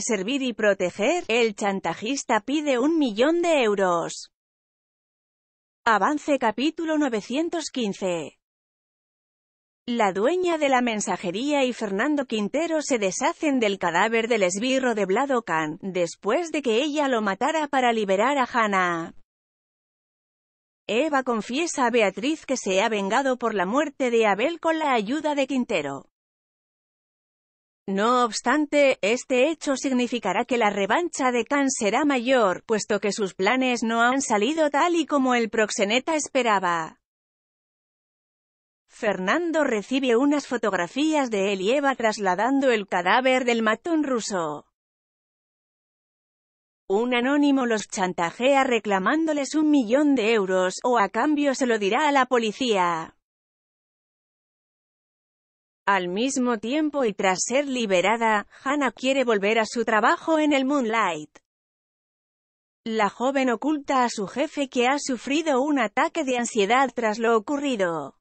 servir y proteger, el chantajista pide un millón de euros. Avance capítulo 915 la dueña de la mensajería y Fernando Quintero se deshacen del cadáver del esbirro de Blado después de que ella lo matara para liberar a Hannah. Eva confiesa a Beatriz que se ha vengado por la muerte de Abel con la ayuda de Quintero. No obstante, este hecho significará que la revancha de Khan será mayor, puesto que sus planes no han salido tal y como el proxeneta esperaba. Fernando recibe unas fotografías de él y Eva trasladando el cadáver del matón ruso. Un anónimo los chantajea reclamándoles un millón de euros, o a cambio se lo dirá a la policía. Al mismo tiempo y tras ser liberada, Hannah quiere volver a su trabajo en el Moonlight. La joven oculta a su jefe que ha sufrido un ataque de ansiedad tras lo ocurrido.